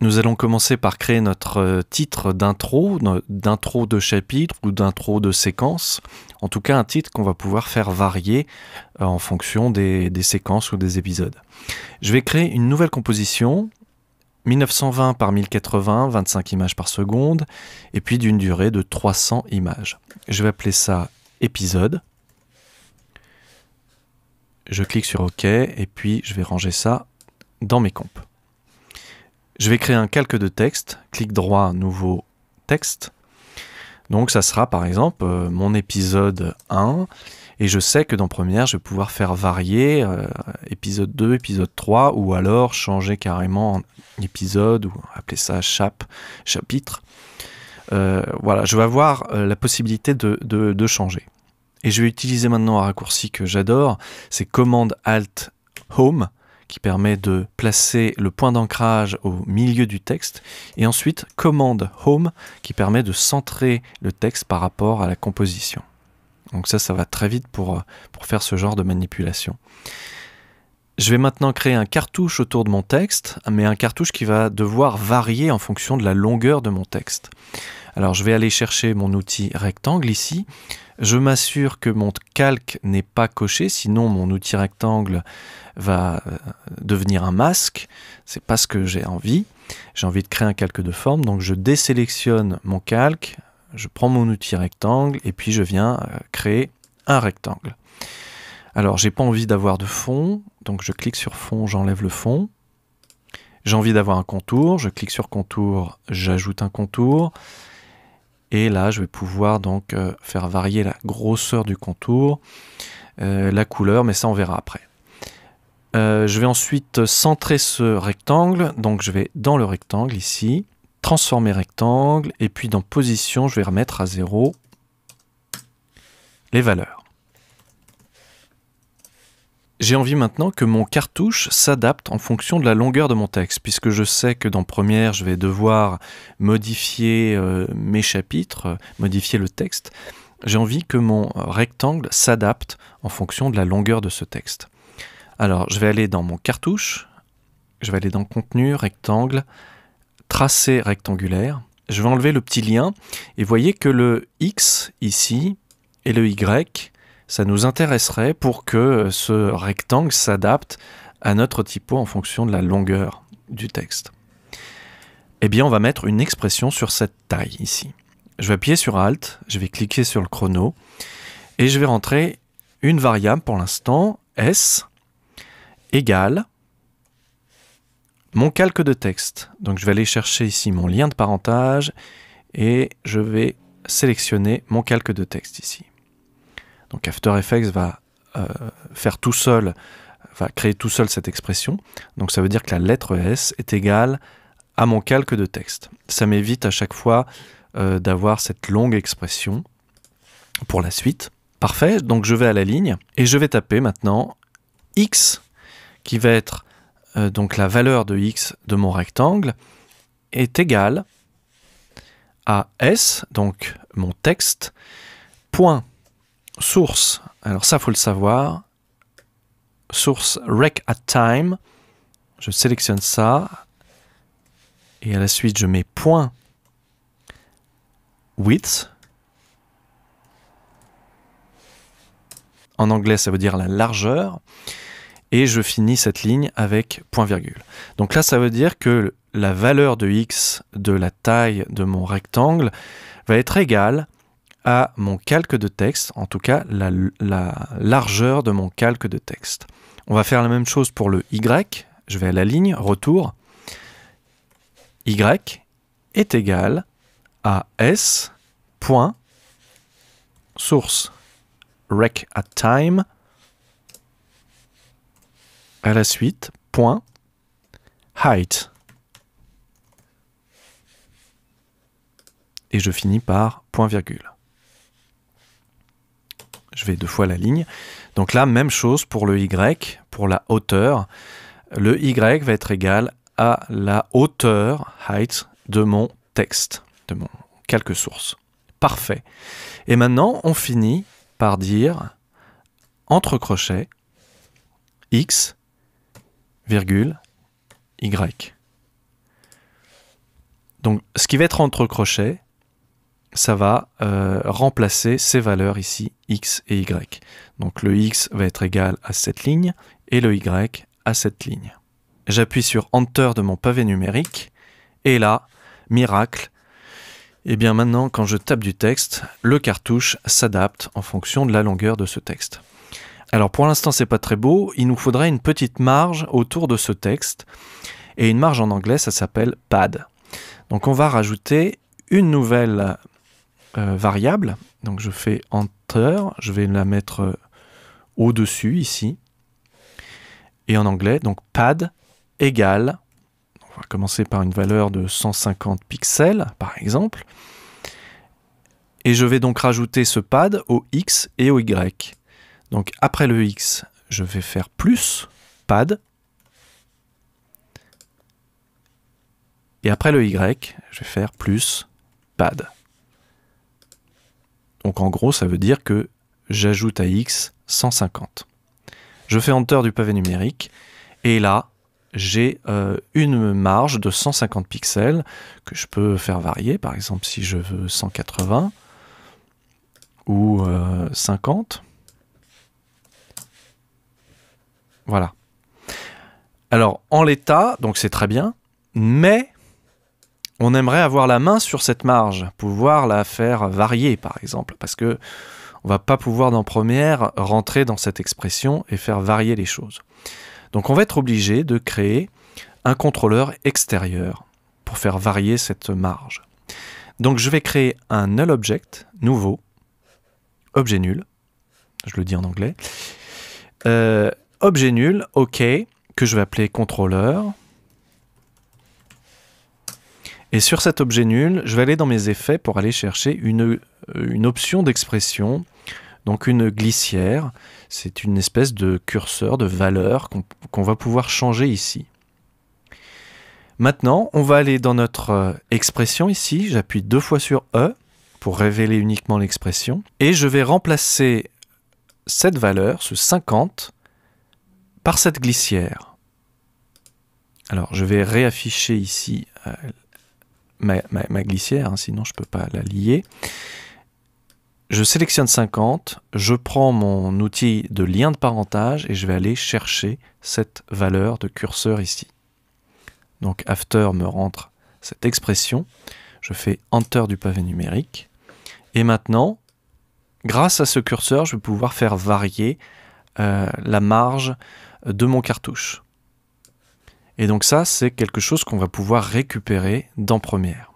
Nous allons commencer par créer notre euh, titre d'intro, d'intro de chapitre ou d'intro de séquence. En tout cas, un titre qu'on va pouvoir faire varier euh, en fonction des, séquences ou des épisodes. Je vais créer une nouvelle composition, 1920 par 1080, 25 images par seconde, et puis d'une durée de 300 images. Je vais appeler ça épisode. Je clique sur OK, et puis je vais ranger ça dans mes comptes. Je vais créer un calque de texte. Clic droit, nouveau texte. Donc ça sera par exemple euh, mon épisode 1. Et je sais que dans première, je vais pouvoir faire varier euh, épisode 2, épisode 3, ou alors changer carrément épisode, ou appeler ça chap, chapitre. Euh, voilà, je vais avoir la possibilité de, de changer. Et je vais utiliser maintenant un raccourci que j'adore, c'est commande Alt Home qui permet de placer le point d'ancrage au milieu du texte, et ensuite commande home qui permet de centrer le texte par rapport à la composition. Donc ça, ça va très vite pour, euh, pour faire ce genre de manipulation. Je vais maintenant créer un cartouche autour de mon texte, mais un cartouche qui va devoir varier en fonction de la longueur de mon texte. Alors je vais aller chercher mon outil rectangle ici. Je m'assure que mon calque n'est pas coché, sinon mon outil rectangle va euh, devenir un masque. C'est pas ce que j'ai envie. J'ai envie de créer un calque de forme, donc je désélectionne mon calque, je prends mon outil rectangle et puis je viens euh, créer un rectangle. Alors j'ai pas envie d'avoir de fond, donc je clique sur fond, j'enlève le fond. J'ai envie d'avoir un contour, je clique sur contour, j'ajoute un contour. Et là, je vais pouvoir donc euh, faire varier la grosseur du contour, euh, la couleur, mais ça on verra après. Euh, je vais ensuite centrer ce rectangle, donc je vais dans le rectangle ici, transformer rectangle, et puis dans position, je vais remettre à zéro les valeurs j'ai envie maintenant que mon cartouche s'adapte en fonction de la longueur de mon texte, puisque je sais que dans Première, je vais devoir modifier euh, mes chapitres, euh, modifier le texte. J'ai envie que mon rectangle s'adapte en fonction de la longueur de ce texte. Alors, je vais aller dans mon cartouche, je vais aller dans Contenu, Rectangle, Tracé rectangulaire. Je vais enlever le petit lien, et voyez que le X ici et le Y ça nous intéresserait pour que euh, ce rectangle s'adapte à notre typo en fonction de la longueur du texte Eh bien, on va mettre une expression sur cette taille ici. Je vais appuyer sur Alt, je vais cliquer sur le chrono et je vais rentrer une variable pour l'instant, S égale mon calque de texte. Donc je vais aller chercher ici mon lien de parentage et je vais sélectionner mon calque de texte ici. Donc After Effects va euh, faire tout seul, va créer tout seul cette expression. Donc ça veut dire que la lettre S est égale à mon calque de texte. Ça m'évite à chaque fois euh, d'avoir cette longue expression pour la suite. Parfait, donc je vais à la ligne et je vais taper maintenant x qui va être euh, donc la valeur de x de mon rectangle est égale à s, donc mon texte, point source, alors ça faut le savoir, source rec at time, je sélectionne ça, et à la suite je mets point width. En anglais ça veut dire la largeur, et je finis cette ligne avec point virgule. Donc là ça veut dire que la valeur de x de la taille de mon rectangle va être égale à mon calque de texte, en tout cas la, largeur de mon calque de texte. On va faire la même chose pour le Y. Je vais à la ligne, retour. Y est égal à S point source rec at time à la suite point height et je finis par point virgule je vais deux fois la ligne. Donc là, même chose pour le y, pour la hauteur. Le y va être égal à la hauteur, height, de mon texte, de mon calque source. Parfait. Et maintenant, on finit par dire, entre crochets, x, virgule, y. Donc, ce qui va être entre crochets, ça va euh, remplacer ces valeurs ici, x et y. Donc le x va être égal à cette ligne et le y à cette ligne. J'appuie sur Enter de mon pavé numérique et là, miracle, et eh bien maintenant quand je tape du texte, le cartouche s'adapte en fonction de la longueur de ce texte. Alors pour l'instant c'est pas très beau, il nous faudrait une petite marge autour de ce texte et une marge en anglais ça s'appelle pad. Donc on va rajouter une nouvelle euh, variable. Donc je fais Enter, je vais la mettre euh, au-dessus ici. Et en anglais, donc pad égale, on va commencer par une valeur de 150 pixels par exemple. Et je vais donc rajouter ce pad au X et au Y. Donc après le X, je vais faire plus pad. Et après le Y, je vais faire plus pad. Donc en gros, ça veut dire que j'ajoute à x 150. Je fais Enter du pavé numérique, et là, j'ai euh, une marge de 150 pixels que je peux faire varier, par exemple si je veux 180 ou 50. Euh, voilà. Alors en l'état, donc c'est très bien, mais on aimerait avoir la main sur cette marge, pouvoir la faire varier par exemple, parce que on va pas pouvoir dans première rentrer dans cette expression et faire varier les choses. Donc on va être obligé de créer un contrôleur extérieur pour faire varier cette marge. Donc je vais créer un null object nouveau, objet nul, je le dis en anglais, euh, objet nul, ok, que je vais appeler contrôleur, et sur cet objet nul, je vais aller dans mes effets pour aller chercher une, euh, une option d'expression, donc une glissière. C'est une espèce de curseur, de valeur qu'on va pouvoir changer ici. Maintenant, on va aller dans notre euh, expression ici. J'appuie deux fois sur E pour révéler uniquement l'expression. Et je vais remplacer cette valeur, ce 50, par cette glissière. Alors, je vais réafficher ici euh, ma, glissière, hein, sinon je ne peux pas la lier. Je sélectionne 50, je prends mon outil de lien de parentage et je vais aller chercher cette valeur de curseur ici. Donc after me rentre cette expression, je fais enter du pavé numérique et maintenant, grâce à ce curseur, je vais pouvoir faire varier euh, la marge de mon cartouche. Et donc ça, c'est quelque chose qu'on va pouvoir récupérer dans Première.